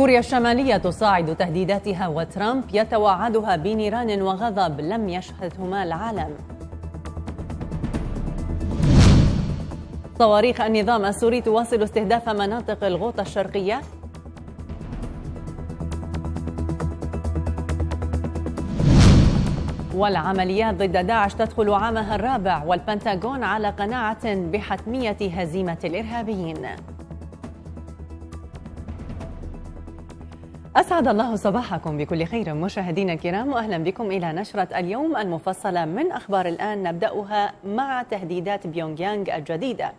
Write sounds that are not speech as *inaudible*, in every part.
كوريا الشمالية تصاعد تهديداتها وترامب يتوعدها بنيران وغضب لم يشهدهما العالم. صواريخ النظام السوري تواصل استهداف مناطق الغوطة الشرقية. والعمليات ضد داعش تدخل عامها الرابع والبنتاغون على قناعة بحتمية هزيمة الإرهابيين. أسعد الله صباحكم بكل خير مشاهدينا الكرام وأهلا بكم إلى نشرة اليوم المفصلة من أخبار الآن نبدأها مع تهديدات بيونغ يانغ الجديدة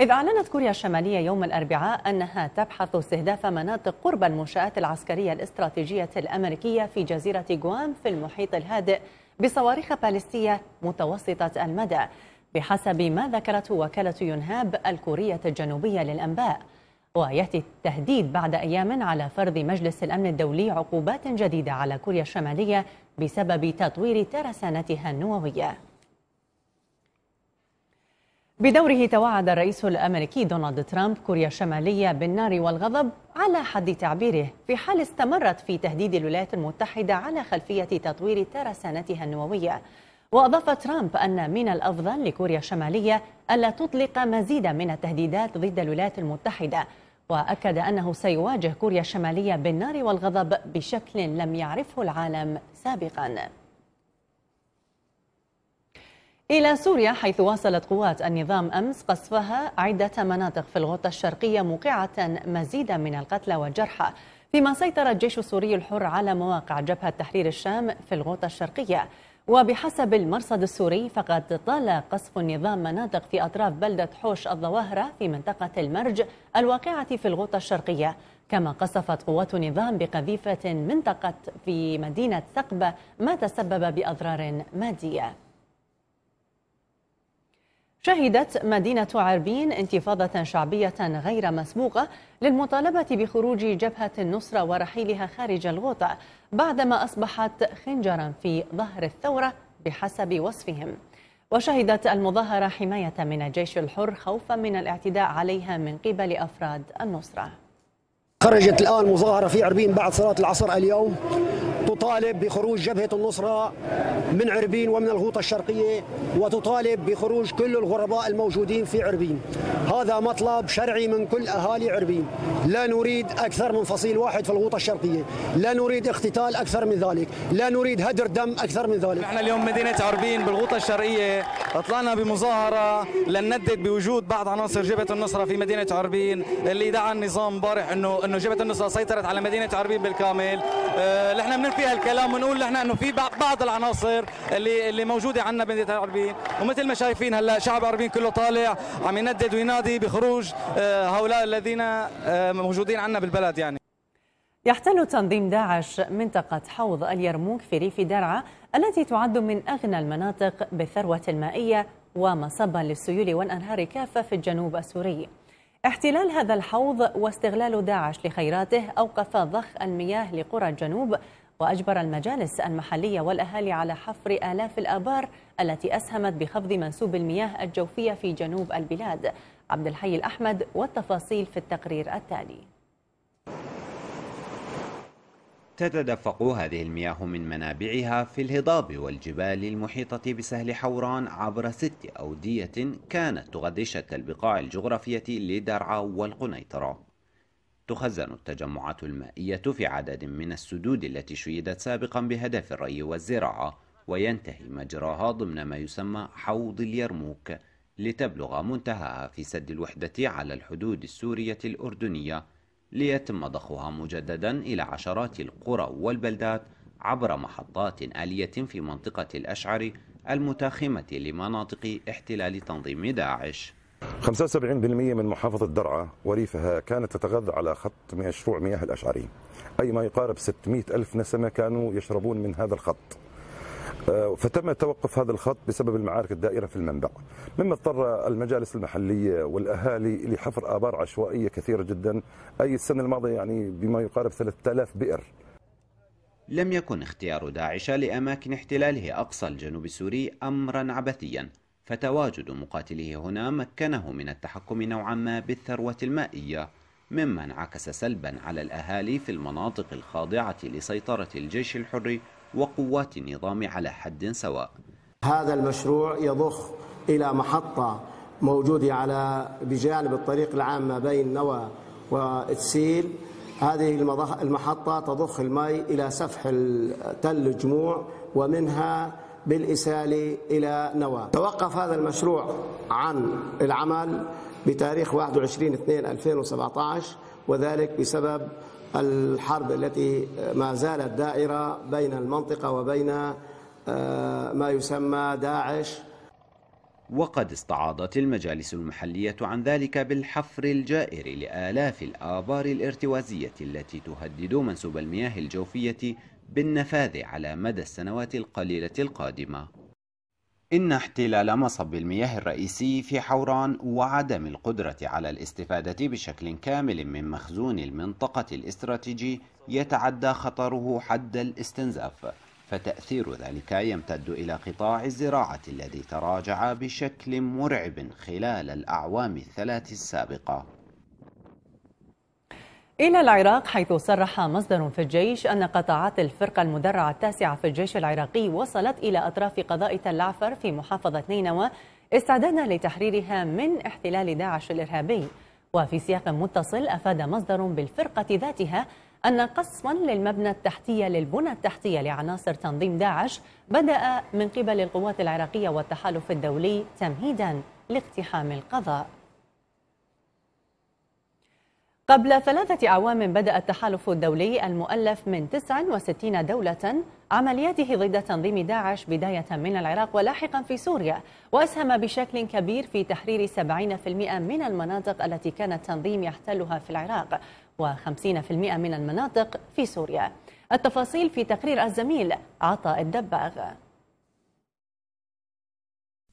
إذ أعلنت كوريا الشمالية يوم الأربعاء أنها تبحث استهداف مناطق قرب المنشآت العسكرية الاستراتيجية الأمريكية في جزيرة غوام في المحيط الهادئ بصواريخ باليستية متوسطة المدى بحسب ما ذكرته وكالة يونهاب الكورية الجنوبية للأنباء وياتي التهديد بعد ايام على فرض مجلس الامن الدولي عقوبات جديده على كوريا الشماليه بسبب تطوير ترسانتها النوويه. بدوره توعد الرئيس الامريكي دونالد ترامب كوريا الشماليه بالنار والغضب على حد تعبيره في حال استمرت في تهديد الولايات المتحده على خلفيه تطوير ترسانتها النوويه. وأضاف ترامب أن من الأفضل لكوريا الشمالية ألا تطلق مزيدا من التهديدات ضد الولايات المتحدة وأكد أنه سيواجه كوريا الشمالية بالنار والغضب بشكل لم يعرفه العالم سابقاً إلى سوريا حيث واصلت قوات النظام أمس قصفها عدة مناطق في الغوطة الشرقية موقعة مزيدا من القتلى والجرحى فيما سيطر الجيش السوري الحر على مواقع جبهة تحرير الشام في الغوطة الشرقية وبحسب المرصد السوري فقد طال قصف النظام مناطق في أطراف بلدة حوش الظواهرة في منطقة المرج الواقعة في الغوطة الشرقية كما قصفت قوات النظام بقذيفة منطقة في مدينة ثقبة ما تسبب بأضرار مادية شهدت مدينة عربين انتفاضة شعبية غير مسبوقة للمطالبة بخروج جبهة النصرة ورحيلها خارج الغوطة بعدما أصبحت خنجرا في ظهر الثورة بحسب وصفهم وشهدت المظاهرة حماية من الجيش الحر خوفا من الاعتداء عليها من قبل أفراد النصرة خرجت الآن مظاهرة في عربين بعد صلاة العصر اليوم تطالب بخروج جبهة النصرة من عربين ومن الغوطة الشرقية وتطالب بخروج كل الغرباء الموجودين في عربين هذا مطلب شرعي من كل أهالي عربين لا نريد أكثر من فصيل واحد في الغوطة الشرقية لا نريد اقتتال أكثر من ذلك لا نريد هدر دم أكثر من ذلك نحن اليوم مدينة عربين بالغوطة الشرقية طلعنا بمظاهرة لنندد بوجود بعض عناصر جبهة النصرة في مدينة عربين اللي دعا النظام امبارح انه انه جبهة النصرة سيطرت على مدينة عربين بالكامل آه، نحن أه بننفي هالكلام ونقول نحن انه في بعض العناصر اللي اللي موجودة عندنا بمدينة عربين ومثل ما شايفين هلا شعب عربين كله طالع عم يندد وينادي السعدي بخروج آه، هؤلاء الذين آه، موجودين عندنا بالبلد يعني يحتل تنظيم داعش منطقة حوض اليرموك في ريف درعا التي تعد من أغنى المناطق بالثروة المائية ومصبا للسيول والأنهار كافة في الجنوب السوري احتلال هذا الحوض واستغلال داعش لخيراته أوقف ضخ المياه لقرى الجنوب وأجبر المجالس المحلية والأهالي على حفر آلاف الآبار التي أسهمت بخفض منسوب المياه الجوفية في جنوب البلاد عبد الحي الأحمد والتفاصيل في التقرير التالي تتدفق هذه المياه من منابعها في الهضاب والجبال المحيطة بسهل حوران عبر ست أودية كانت تغذي شتى البقاع الجغرافية لدرعا والقنيطرة تخزن التجمعات المائية في عدد من السدود التي شيدت سابقا بهدف الري والزراعة وينتهي مجراها ضمن ما يسمى حوض اليرموك لتبلغ منتهاها في سد الوحدة على الحدود السورية الأردنية ليتم ضخها مجددا إلى عشرات القرى والبلدات عبر محطات آلية في منطقة الأشعر المتاخمة لمناطق احتلال تنظيم داعش 75% من محافظة درعا وريفها كانت تتغذى على خط مشروع مياه الأشعري أي ما يقارب 600 ألف نسمة كانوا يشربون من هذا الخط آه، فتم توقف هذا الخط بسبب المعارك الدائرة في المنبع مما اضطر المجالس المحلية والأهالي لحفر آبار عشوائية كثيرة جدا أي السنة الماضية يعني بما يقارب 3000 بئر لم يكن اختيار داعش لأماكن احتلاله أقصى الجنوب السوري أمرا عبثيا فتواجد مقاتله هنا مكنه من التحكم نوعا ما بالثروة المائية مما انعكس سلبا على الأهالي في المناطق الخاضعة لسيطرة الجيش الحر وقوات النظام على حد سواء هذا المشروع يضخ إلى محطة موجودة على بجانب الطريق العام ما بين نوى وتسيل هذه المحطة تضخ الماء إلى سفح تل الجموع ومنها بالإسالة إلى نوى توقف هذا المشروع عن العمل بتاريخ 21 2 2017 وذلك بسبب الحرب التي ما زالت دائرة بين المنطقة وبين آه، ما يسمى داعش وقد استعاضت المجالس المحلية عن ذلك بالحفر الجائر لآلاف الآبار الارتوازية التي تهدد منسوب المياه الجوفية بالنفاذ على مدى السنوات القليلة القادمة إن احتلال مصب المياه الرئيسي في حوران وعدم القدرة على الاستفادة بشكل كامل من مخزون المنطقة الاستراتيجي يتعدى خطره حد الاستنزاف فتأثير ذلك يمتد إلى قطاع الزراعة الذي تراجع بشكل مرعب خلال الأعوام الثلاث السابقة إلى العراق حيث صرح مصدر في الجيش أن قطاعات الفرقة المدرعة التاسعة في الجيش العراقي وصلت إلى أطراف قضاء تل عفر في محافظة نينوى استعدادا لتحريرها من احتلال داعش الإرهابي وفي سياق متصل أفاد مصدر بالفرقة ذاتها أن قصفا للمبنى التحتية للبنى التحتية لعناصر تنظيم داعش بدأ من قبل القوات العراقية والتحالف الدولي تمهيدا لاقتحام القضاء قبل ثلاثة أعوام بدأ التحالف الدولي المؤلف من 69 دولة عملياته ضد تنظيم داعش بداية من العراق ولاحقا في سوريا وأسهم بشكل كبير في تحرير 70% من المناطق التي كان التنظيم يحتلها في العراق و50% من المناطق في سوريا التفاصيل في تقرير الزميل عطاء الدباغ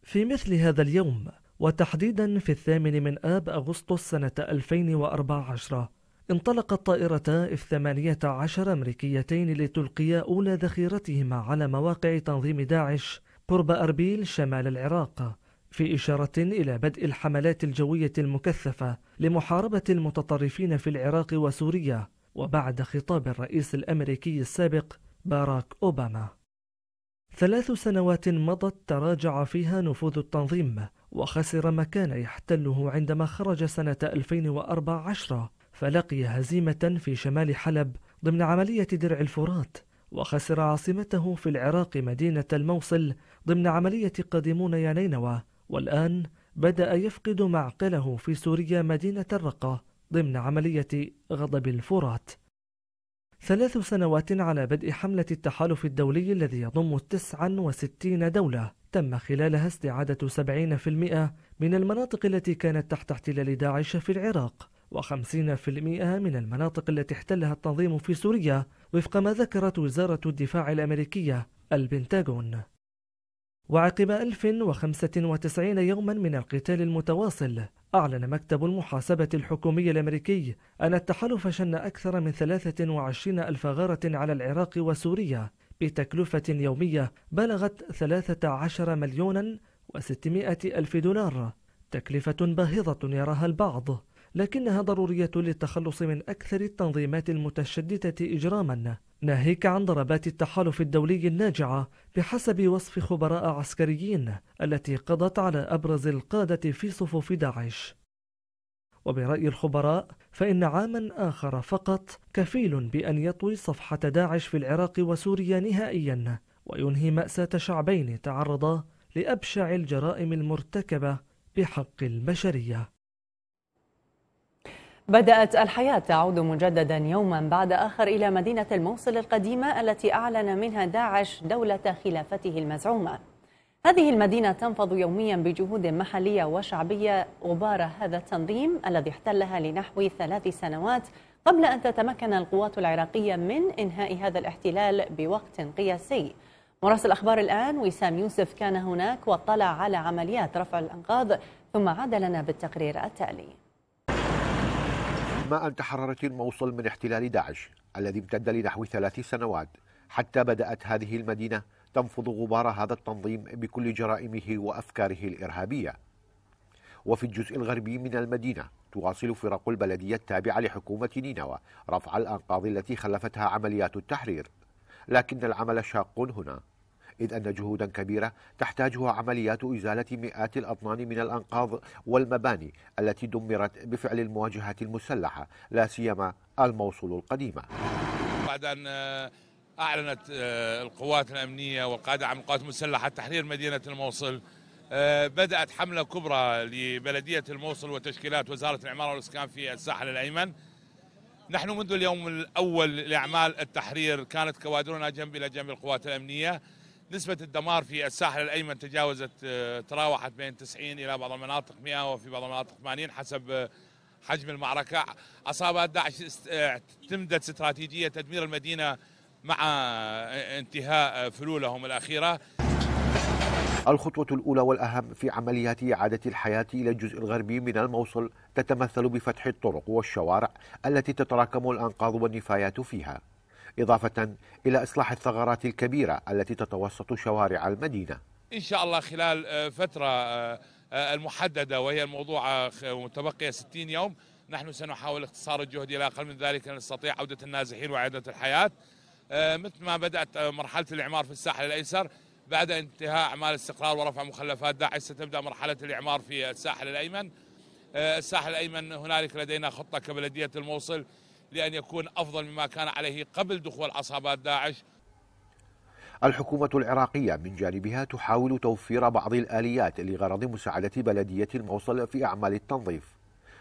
في مثل هذا اليوم وتحديدا في الثامن من آب أغسطس سنة 2014 انطلقت طائرتا اف 18 امريكيتين لتلقيا اولى ذخيرتهما على مواقع تنظيم داعش قرب اربيل شمال العراق في إشارة إلى بدء الحملات الجوية المكثفة لمحاربة المتطرفين في العراق وسوريا وبعد خطاب الرئيس الأمريكي السابق باراك أوباما ثلاث سنوات مضت تراجع فيها نفوذ التنظيم وخسر ما كان يحتله عندما خرج سنة 2014 فلقي هزيمة في شمال حلب ضمن عملية درع الفرات وخسر عاصمته في العراق مدينة الموصل ضمن عملية قادمون يا نينوى والآن بدأ يفقد معقله في سوريا مدينة الرقة ضمن عملية غضب الفرات ثلاث سنوات على بدء حملة التحالف الدولي الذي يضم 69 دولة تم خلالها استعادة 70% من المناطق التي كانت تحت احتلال داعش في العراق و50% من المناطق التي احتلها التنظيم في سوريا وفق ما ذكرت وزارة الدفاع الأمريكية البنتاغون وعقب 1095 يوما من القتال المتواصل أعلن مكتب المحاسبة الحكومي الأمريكي أن التحالف شن أكثر من 23 ألف غارة على العراق وسوريا بتكلفة يومية بلغت 13 مليونا و600 ألف دولار تكلفة باهظة يراها البعض لكنها ضرورية للتخلص من أكثر التنظيمات المتشددة إجراما ناهيك عن ضربات التحالف الدولي الناجعة بحسب وصف خبراء عسكريين التي قضت على أبرز القادة في صفوف داعش وبرأي الخبراء فإن عاما آخر فقط كفيل بأن يطوي صفحة داعش في العراق وسوريا نهائيا وينهي مأساة شعبين تعرضا لأبشع الجرائم المرتكبة بحق البشريه بدأت الحياة تعود مجددا يوما بعد آخر إلى مدينة الموصل القديمة التي أعلن منها داعش دولة خلافته المزعومة هذه المدينة تنفض يوميا بجهود محلية وشعبية غبار هذا التنظيم الذي احتلها لنحو ثلاث سنوات قبل أن تتمكن القوات العراقية من إنهاء هذا الاحتلال بوقت قياسي مراسل الأخبار الآن وسام يوسف كان هناك واطلع على عمليات رفع الأنقاض ثم عاد لنا بالتقرير التالي ما أن تحررت الموصل من احتلال داعش الذي امتد لنحو ثلاث سنوات حتى بدأت هذه المدينة تنفض غبار هذا التنظيم بكل جرائمه وأفكاره الإرهابية وفي الجزء الغربي من المدينة تواصل فرق البلدية التابعة لحكومة نينوى رفع الأنقاض التي خلفتها عمليات التحرير لكن العمل شاق هنا إذ أن جهودا كبيرة تحتاجها عمليات إزالة مئات الأطنان من الأنقاض والمباني التي دمرت بفعل المواجهات المسلحة لا سيما الموصول القديمة بعد أن آه، أعلنت آه، القوات الأمنية والقادة عن القوات المسلحة تحرير مدينة الموصل آه، بدأت حملة كبرى لبلدية الموصل وتشكيلات وزارة العمارة والإسكان في الساحل الأيمن نحن منذ اليوم الأول لأعمال التحرير كانت كوادرنا جنب إلى جنب القوات الأمنية نسبة الدمار في الساحل الأيمن تجاوزت آه، تراوحت بين 90 إلى بعض المناطق 100 وفي بعض المناطق 80 حسب آه، حجم المعركة أصابت داعش آه، اعتمدت استراتيجية تدمير المدينة مع انتهاء فلولهم الأخيرة الخطوة الأولى والأهم في عمليات إعادة الحياة إلى الجزء الغربي من الموصل تتمثل بفتح الطرق والشوارع التي تتراكم الأنقاض والنفايات فيها إضافة إلى إصلاح الثغرات الكبيرة التي تتوسط شوارع المدينة إن شاء الله خلال آه، فترة آه، آه، المحددة وهي الموضوع متبقية 60 يوم نحن سنحاول اختصار الجهد إلى أقل من ذلك لنستطيع عودة النازحين وإعادة الحياة مثل ما بدأت مرحلة الإعمار في الساحل الأيسر بعد انتهاء أعمال استقرار ورفع مخلفات داعش ستبدأ مرحلة الإعمار في الساحل الأيمن الساحل الأيمن هنالك لدينا خطة كبلدية الموصل لأن يكون أفضل مما كان عليه قبل دخول عصابات داعش الحكومة العراقية من جانبها تحاول توفير بعض الآليات لغرض مساعدة بلدية الموصل في أعمال التنظيف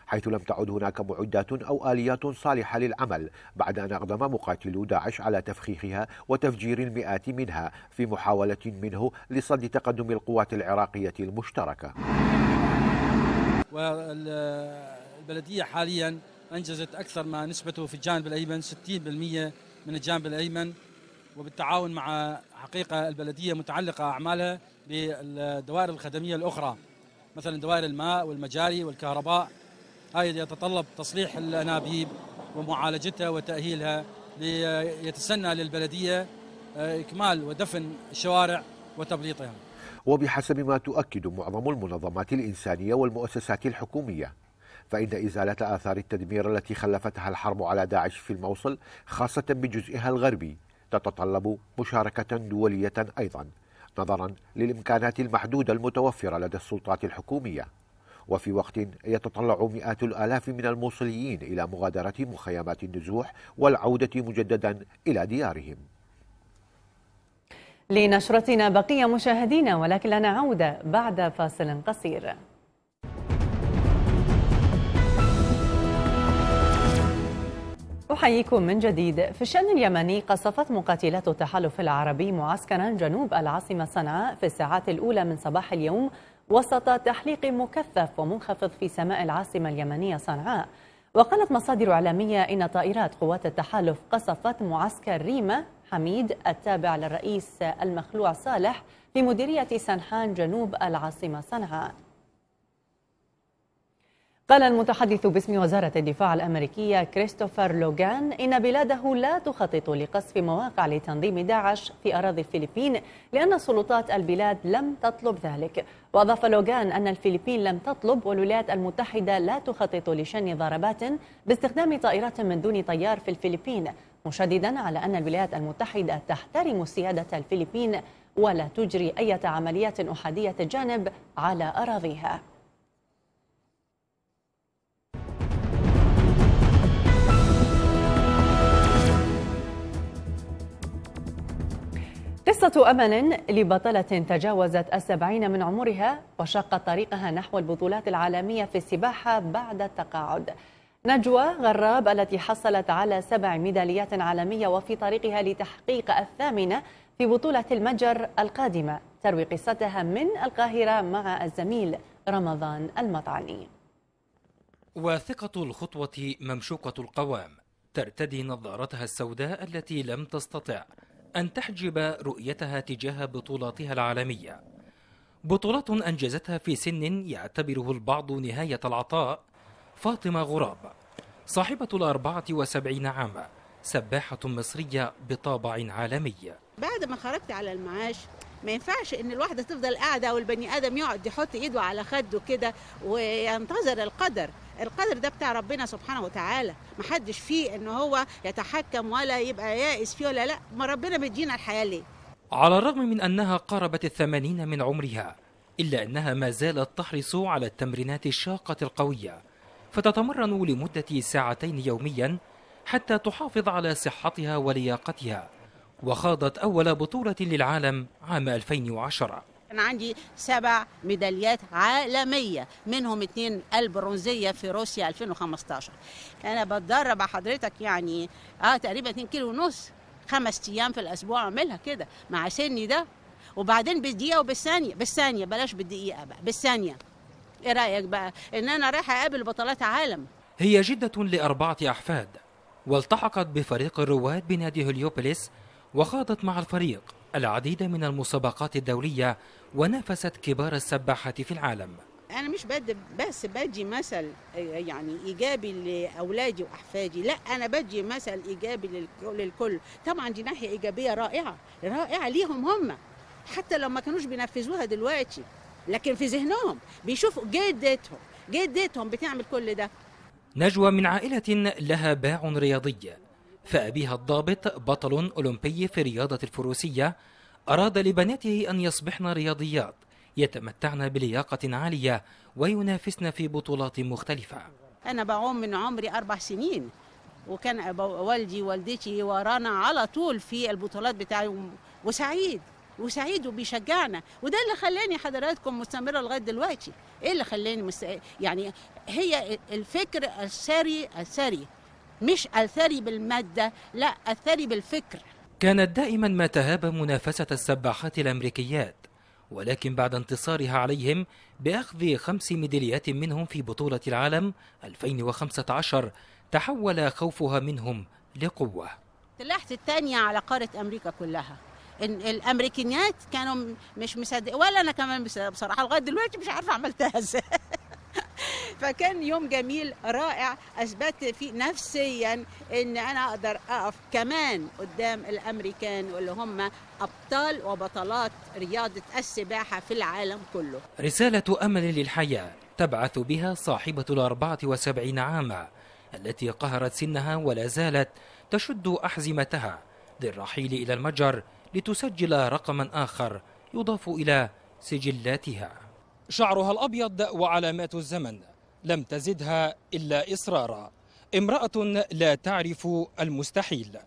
حيث لم تعد هناك معدات أو آليات صالحة للعمل بعد أن أقدم مقاتلو داعش على تفخيخها وتفجير المئات منها في محاولة منه لصد تقدم القوات العراقية المشتركة والبلدية حاليا أنجزت أكثر ما نسبته في الجانب الأيمن 60% من الجانب الأيمن وبالتعاون مع حقيقة البلدية متعلقة أعمالها بالدوائر الخدمية الأخرى مثلا دوائر الماء والمجاري والكهرباء هذه يتطلب تصليح الأنابيب ومعالجتها وتأهيلها ليتسنى للبلدية آه، إكمال ودفن الشوارع وتبليطها وبحسب ما تؤكد معظم المنظمات الإنسانية والمؤسسات الحكومية فإن إزالة آثار التدمير التي خلفتها الحرب على داعش في الموصل خاصة بجزئها الغربي تتطلب مشاركة دولية أيضا نظرا للإمكانات المحدودة المتوفرة لدى السلطات الحكومية وفي وقت يتطلع مئات الآلاف من الموصليين إلى مغادرة مخيمات النزوح والعودة مجددا إلى ديارهم لنشرتنا بقية مشاهدينا ولكن لنا عودة بعد فاصل قصير أحييكم من جديد في الشأن اليمني قصفت مقاتلات التحالف العربي معسكرا جنوب العاصمة صنعاء في الساعات الأولى من صباح اليوم وسط تحليق مكثف ومنخفض في سماء العاصمة اليمنية صنعاء وقالت مصادر إعلامية إن طائرات قوات التحالف قصفت معسكر ريمة حميد التابع للرئيس المخلوع صالح في مديرية سنحان جنوب العاصمة صنعاء قال المتحدث باسم وزارة الدفاع الأمريكية كريستوفر لوغان إن بلاده لا تخطط لقصف مواقع لتنظيم داعش في أراضي الفلبين لأن سلطات البلاد لم تطلب ذلك وأضاف لوغان أن الفلبين لم تطلب والولايات المتحدة لا تخطط لشن ضربات باستخدام طائرات من دون طيار في الفلبين مشددا على أن الولايات المتحدة تحترم سيادة الفلبين ولا تجري أي عمليات أحادية جانب على أراضيها قصة أمل لبطلة تجاوزت السبعين من عمرها وشقت طريقها نحو البطولات العالمية في السباحة بعد التقاعد نجوى غراب التي حصلت على سبع ميداليات عالمية وفي طريقها لتحقيق الثامنة في بطولة المجر القادمة تروي قصتها من القاهرة مع الزميل رمضان المطعني واثقة الخطوة ممشوقة القوام ترتدي نظارتها السوداء التي لم تستطع أن تحجب رؤيتها تجاه بطولاتها العالمية بطولات أنجزتها في سن يعتبره البعض نهاية العطاء فاطمة غراب صاحبة الأربعة وسبعين عاما سباحة مصرية بطابع عالمي بعد ما خرجت على المعاش ما ينفعش ان الواحده تفضل قاعده والبني ادم يقعد يحط ايده على خده كده وينتظر القدر القدر ده بتاع ربنا سبحانه وتعالى محدش فيه ان هو يتحكم ولا يبقى يائس فيه ولا لا ما ربنا بيدينا الحياه ليه على الرغم من انها قربت الثمانين من عمرها الا انها ما زالت تحرص على التمرينات الشاقه القويه فتتمرن لمده ساعتين يوميا حتى تحافظ على صحتها ولياقتها وخاضت اول بطوله للعالم عام 2010 أنا عندي سبع ميداليات عالمية منهم اتنين البرونزية في روسيا 2015 أنا بتدرب على حضرتك يعني آه تقريبا 2 كيلو ونص خمس أيام في الأسبوع أعملها كده مع سني ده وبعدين بالدقيقة وبالثانية بالثانية بلاش بالدقيقة بقى بالثانية إيه رأيك بقى إن أنا رايحة أقابل بطلات عالم هي جدة لأربعة أحفاد والتحقت بفريق الرواد بنادي هليوبوليس وخاضت مع الفريق العديد من المسابقات الدولية ونافست كبار السباحة في العالم أنا مش بدي بس بدي مثل يعني إيجابي لأولادي وأحفادي لا أنا بدي مثل إيجابي للكل طبعا دي ناحية إيجابية رائعة رائعة ليهم هم حتى لو ما كانوش بينفذوها دلوقتي لكن في ذهنهم بيشوفوا جدتهم جدتهم بتعمل كل ده نجوى من عائلة لها باع رياضي فأبيها الضابط بطل أولمبي في رياضة الفروسية أراد لبناته أن يصبحن رياضيات يتمتعن بلياقة عالية وينافسن في بطولات مختلفة أنا بعوم من عمري أربع سنين وكان والدي والدتي ورانا على طول في البطولات بتاعي وسعيد وسعيد وبيشجعنا وده اللي خلاني حضراتكم مستمره لغايه دلوقتي ايه اللي خلاني مست... يعني هي الفكر الساري الساري مش أثري بالمادة لا أثري بالفكر كانت دائما ما تهاب منافسة السباحات الأمريكيات ولكن بعد انتصارها عليهم بأخذ خمس ميداليات منهم في بطولة العالم 2015 تحول خوفها منهم لقوة طلعت الثانية على قارة أمريكا كلها الامريكيات كانوا مش مصدق ولا انا كمان بصراحه لغايه دلوقتي مش عارفه عملتها ازاي *laughs* *laughs* فكان يوم جميل رائع اثبت فيه نفسيا ان انا اقدر اقف كمان قدام الامريكان واللي هم ابطال وبطلات رياضه السباحه في العالم كله. رساله امل للحياه تبعث بها صاحبه الاربعه وسبعين عاما التي قهرت سنها ولا زالت تشد احزمتها للرحيل الى المجر لتسجل رقما اخر يضاف الى سجلاتها شعرها الأبيض وعلامات الزمن لم تزدها إلا إصرارا امرأة لا تعرف المستحيل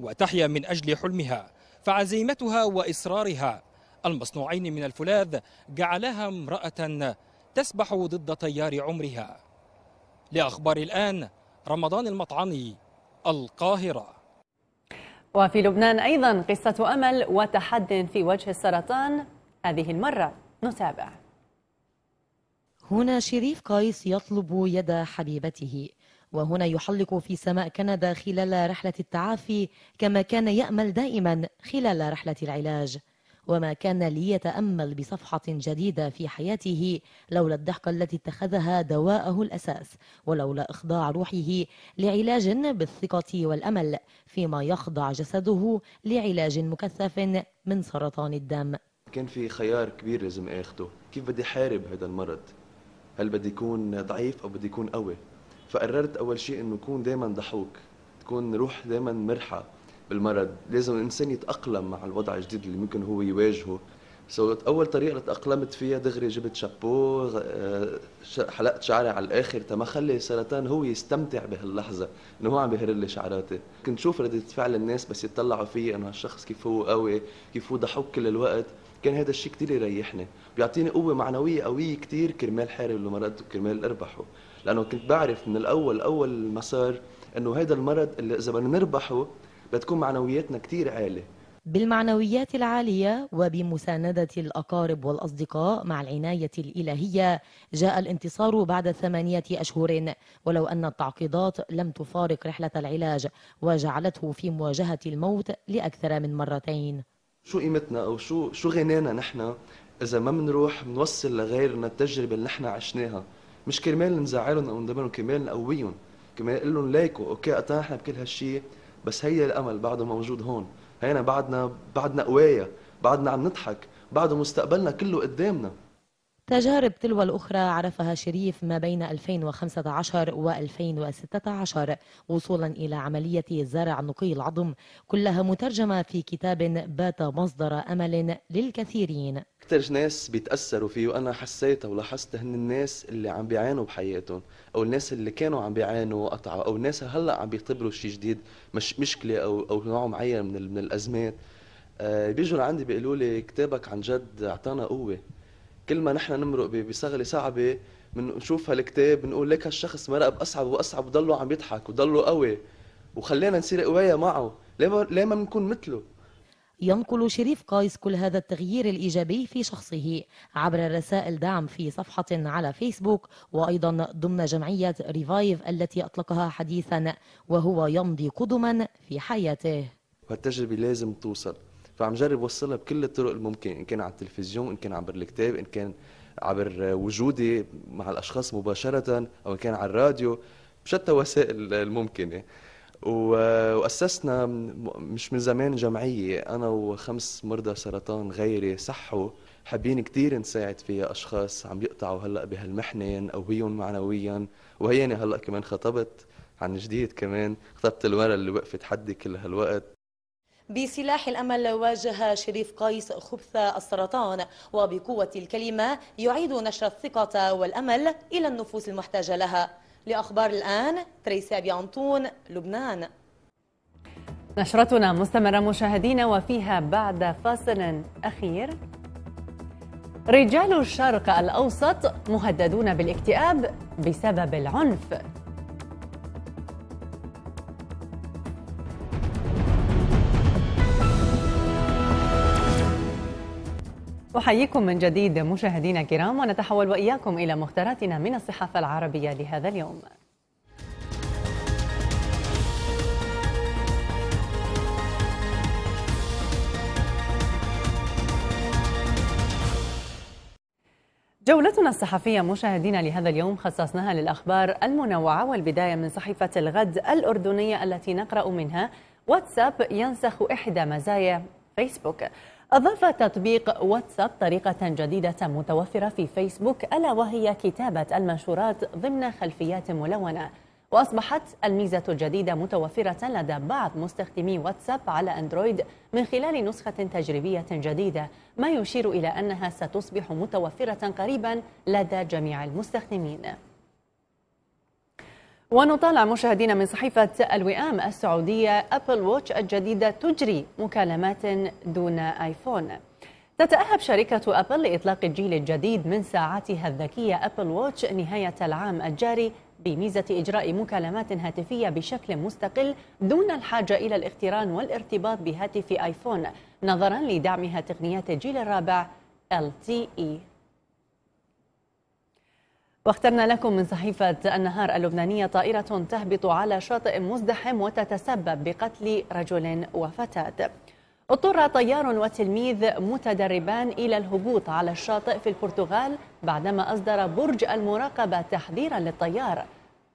وتحيا من أجل حلمها فعزيمتها وإصرارها المصنوعين من الفولاذ جعلها امرأة تسبح ضد تيار عمرها لأخبار الآن رمضان المطعني القاهرة وفي لبنان أيضا قصة أمل وتحد في وجه السرطان هذه المرة نتابع هنا شريف قيس يطلب يد حبيبته وهنا يحلق في سماء كندا خلال رحلة التعافي كما كان يأمل دائما خلال رحلة العلاج وما كان ليتأمل بصفحة جديدة في حياته لولا الضحكة التي اتخذها دواءه الأساس ولولا إخضاع روحه لعلاج بالثقة والأمل فيما يخضع جسده لعلاج مكثف من سرطان الدم كان في خيار كبير لازم اخده كيف بدي حارب هذا المرض هل بدي يكون ضعيف او بدي يكون قوي فقررت اول شيء انه يكون دائما ضحوك تكون روح دائما مرحه بالمرض لازم الانسان يتاقلم مع الوضع الجديد اللي ممكن هو يواجهه سو so, اول طريقه تاقلمت فيها دغري جبت شابو آه، حلقت شعري على الاخر تما خلي سرطان هو يستمتع بهاللحظه انه هو عم بيهر لي شعراتي كنت شوف رده فعل الناس بس يتطلعوا فيي انه هالشخص كيف هو قوي كيف هو ضحوك كل الوقت كان هذا الشيء كثير يريحني بيعطيني قوه معنويه قويه كثير كرمال حارب المرض وكرمال اربحه لانه كنت بعرف من الاول اول المسار انه هذا المرض اللي اذا بدنا نربحه بتكون معنوياتنا كثير عاليه بالمعنويات العالية وبمساندة الأقارب والأصدقاء مع العناية الإلهية جاء الانتصار بعد ثمانية أشهر ولو أن التعقيدات لم تفارق رحلة العلاج وجعلته في مواجهة الموت لأكثر من مرتين شو قيمتنا او شو شو غنانا نحن اذا ما بنروح بنوصل لغيرنا التجربه اللي نحن عشناها مش كرمال نزعلهم او ندمرهم كرمال نقويهم كرمال نقول لهم ليكو اوكي قطعنا نحن بكل هالشيء بس هي الامل بعده موجود هون هينا بعدنا بعدنا قوايا بعدنا عم نضحك بعده مستقبلنا كله قدامنا تجارب تلو الأخرى عرفها شريف ما بين 2015 و 2016 وصولا إلى عملية زرع نقي العظم كلها مترجمة في كتاب بات مصدر أمل للكثيرين أكثر ناس بيتأثروا فيه وأنا حسيتها ولاحظت هن الناس اللي عم بيعانوا بحياتهم أو الناس اللي كانوا عم بيعانوا وقطعوا أو الناس هلأ عم بيختبروا شيء جديد مش مشكلة أو أو نوع معين من, من الأزمات آه، بيجوا لعندي بيقولوا لي كتابك عن جد أعطانا قوة كل ما نحن نمرق بشغله صعبه بنشوف هالكتاب بنقول ليك هالشخص مرق باصعب واصعب وضله عم يضحك وضله قوي وخلينا نصير قوايه معه ليه ما بنكون مثله ينقل شريف قيس كل هذا التغيير الإيجابي في شخصه عبر رسائل دعم في صفحة على فيسبوك وأيضا ضمن جمعية ريفايف التي أطلقها حديثا وهو يمضي قدما في حياته والتجربة لازم توصل فعم جرب وصلها بكل الطرق الممكن ان كان على التلفزيون ان كان عبر الكتاب ان كان عبر وجودي مع الاشخاص مباشره او ان كان على الراديو بشتى وسائل الممكنه واسسنا مش من زمان جمعيه انا وخمس مرضى سرطان غيري صحوا حابين كثير نساعد فيها اشخاص عم يقطعوا هلا بهالمحنه نقويهم معنويا وهياني هلا كمان خطبت عن جديد كمان خطبت المرة اللي وقفت حدي كل هالوقت بسلاح الأمل واجه شريف قيس خبث السرطان وبقوة الكلمة يعيد نشر الثقة والأمل إلى النفوس المحتاجة لها لأخبار الآن تريسي أبي أنطون لبنان نشرتنا مستمرة مشاهدينا وفيها بعد فاصل أخير رجال الشرق الأوسط مهددون بالاكتئاب بسبب العنف أحييكم من جديد مشاهدينا الكرام ونتحول وإياكم إلى مختاراتنا من الصحافة العربية لهذا اليوم جولتنا الصحفية مشاهدينا لهذا اليوم خصصناها للأخبار المنوعة والبداية من صحيفة الغد الأردنية التي نقرأ منها واتساب ينسخ إحدى مزايا فيسبوك أضاف تطبيق واتساب طريقة جديدة متوفرة في فيسبوك ألا وهي كتابة المنشورات ضمن خلفيات ملونة وأصبحت الميزة الجديدة متوفرة لدى بعض مستخدمي واتساب على أندرويد من خلال نسخة تجريبية جديدة ما يشير إلى أنها ستصبح متوفرة قريبا لدى جميع المستخدمين ونطالع مشاهدينا من صحيفة الوئام السعودية أبل ووتش الجديدة تجري مكالمات دون آيفون تتأهب شركة أبل لإطلاق الجيل الجديد من ساعاتها الذكية أبل ووتش نهاية العام الجاري بميزة إجراء مكالمات هاتفية بشكل مستقل دون الحاجة إلى الاقتران والارتباط بهاتف آيفون نظرا لدعمها تقنيات الجيل الرابع LTE واخترنا لكم من صحيفة النهار اللبنانية طائرة تهبط على شاطئ مزدحم وتتسبب بقتل رجل وفتاة اضطر طيار وتلميذ متدربان إلى الهبوط على الشاطئ في البرتغال بعدما أصدر برج المراقبة تحذيرا للطيار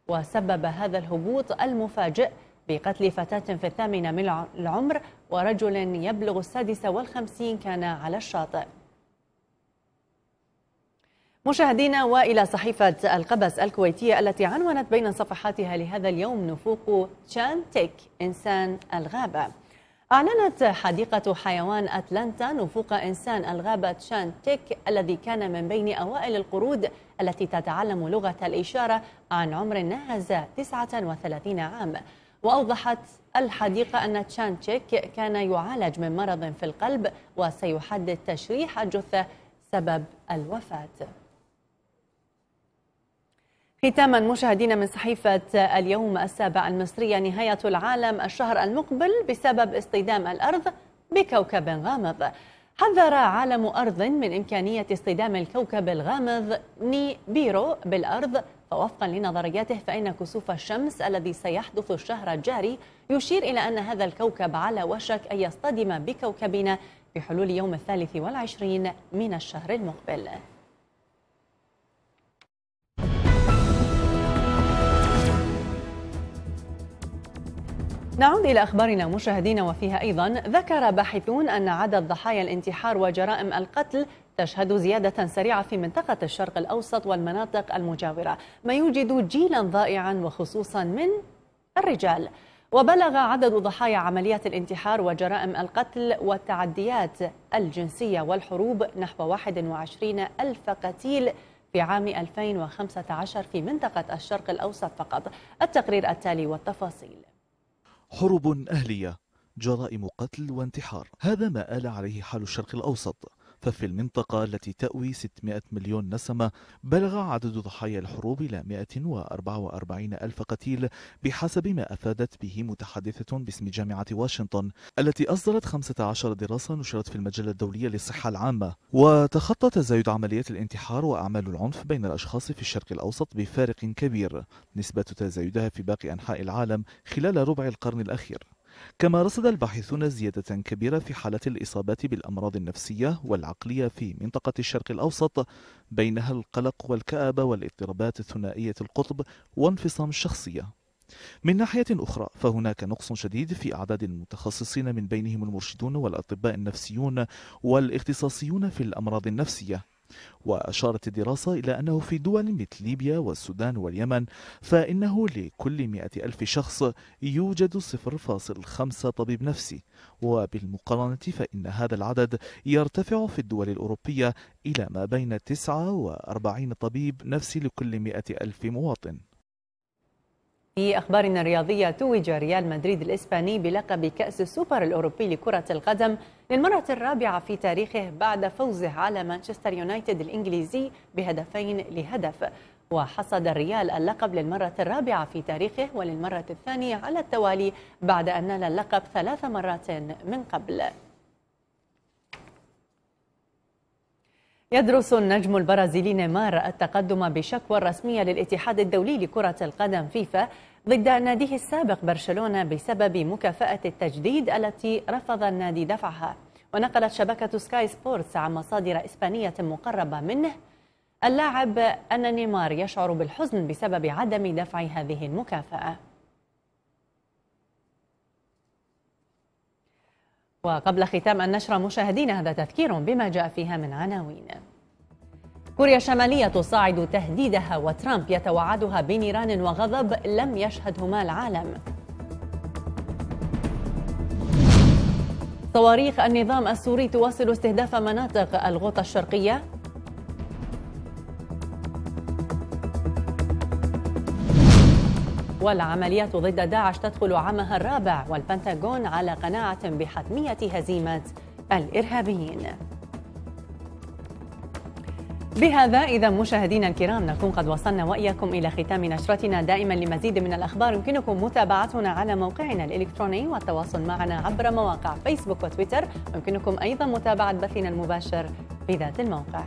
وسبب هذا الهبوط المفاجئ بقتل فتاة في الثامنة من العمر ورجل يبلغ السادسة والخمسين كان على الشاطئ مشاهدينا والى صحيفه القبس الكويتيه التي عنونت بين صفحاتها لهذا اليوم نفوق تشان تيك انسان الغابه. اعلنت حديقه حيوان اتلانتا نفوق انسان الغابه تشان تيك الذي كان من بين اوائل القرود التي تتعلم لغه الاشاره عن عمر ناهز 39 عام. وأوضحت الحديقة أن تشان تيك كان يعالج من مرض في القلب وسيحدد تشريح الجثة سبب الوفاة ختاما مشاهدينا من صحيفة اليوم السابع المصرية نهاية العالم الشهر المقبل بسبب اصطدام الأرض بكوكب غامض حذر عالم أرض من إمكانية اصطدام الكوكب الغامض نيبيرو بالأرض فوفقا لنظرياته فإن كسوف الشمس الذي سيحدث الشهر الجاري يشير إلى أن هذا الكوكب على وشك أن يصطدم بكوكبنا بحلول يوم الثالث والعشرين من الشهر المقبل نعود إلى أخبارنا مشاهدينا وفيها أيضا ذكر باحثون أن عدد ضحايا الانتحار وجرائم القتل تشهد زيادة سريعة في منطقة الشرق الأوسط والمناطق المجاورة ما يوجد جيلا ضائعا وخصوصا من الرجال وبلغ عدد ضحايا عمليات الانتحار وجرائم القتل والتعديات الجنسية والحروب نحو 21 ألف قتيل في عام 2015 في منطقة الشرق الأوسط فقط التقرير التالي والتفاصيل حروب أهلية جرائم قتل وانتحار هذا ما آل عليه حال الشرق الأوسط ففي المنطقة التي تأوي 600 مليون نسمة بلغ عدد ضحايا الحروب إلى 144 ألف قتيل بحسب ما أفادت به متحدثة باسم جامعة واشنطن التي أصدرت 15 دراسة نشرت في المجلة الدولية للصحة العامة وتخطى تزايد عمليات الانتحار وأعمال العنف بين الأشخاص في الشرق الأوسط بفارق كبير نسبة تزايدها في باقي أنحاء العالم خلال ربع القرن الأخير كما رصد الباحثون زيادة كبيرة في حالة الإصابات بالأمراض النفسية والعقلية في منطقة الشرق الأوسط بينها القلق والكآبة والاضطرابات الثنائية القطب وانفصام الشخصية من ناحية أخرى فهناك نقص شديد في أعداد المتخصصين من بينهم المرشدون والأطباء النفسيون والاختصاصيون في الأمراض النفسية وأشارت الدراسة إلى أنه في دول مثل ليبيا والسودان واليمن فإنه لكل مئة ألف شخص يوجد 0.5 طبيب نفسي وبالمقارنة فإن هذا العدد يرتفع في الدول الأوروبية إلى ما بين 49 طبيب نفسي لكل مئة ألف مواطن في أخبارنا الرياضية توج ريال مدريد الإسباني بلقب كأس السوبر الأوروبي لكرة القدم للمرة الرابعة في تاريخه بعد فوزه على مانشستر يونايتد الإنجليزي بهدفين لهدف وحصد الريال اللقب للمرة الرابعة في تاريخه وللمرة الثانية على التوالي بعد أن نال اللقب ثلاث مرات من قبل يدرس النجم البرازيلي نيمار التقدم بشكوى رسمية للاتحاد الدولي لكرة القدم فيفا ضد ناديه السابق برشلونة بسبب مكافأة التجديد التي رفض النادي دفعها ونقلت شبكة سكاي سبورتس عن مصادر إسبانية مقربة منه اللاعب أن نيمار يشعر بالحزن بسبب عدم دفع هذه المكافأة وقبل ختام النشرة مشاهدينا هذا تذكير بما جاء فيها من عناوين كوريا الشمالية تصاعد تهديدها وترامب يتوعدها بنيران وغضب لم يشهدهما العالم صواريخ النظام السوري تواصل استهداف مناطق الغوطة الشرقية والعمليات ضد داعش تدخل عامها الرابع والبنتاغون على قناعة بحتمية هزيمة الإرهابيين بهذا إذا مشاهدينا الكرام نكون قد وصلنا وإياكم إلى ختام نشرتنا دائما لمزيد من الأخبار يمكنكم متابعتنا على موقعنا الإلكتروني والتواصل معنا عبر مواقع فيسبوك وتويتر يمكنكم أيضا متابعة بثنا المباشر في ذات الموقع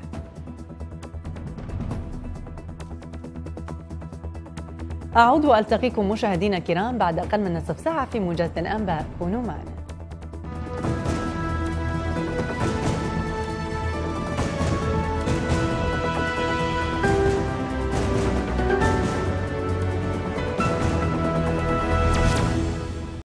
أعود وألتقيكم مشاهدينا الكرام بعد أقل من نصف ساعة في موجات الأنباء كونوا معنا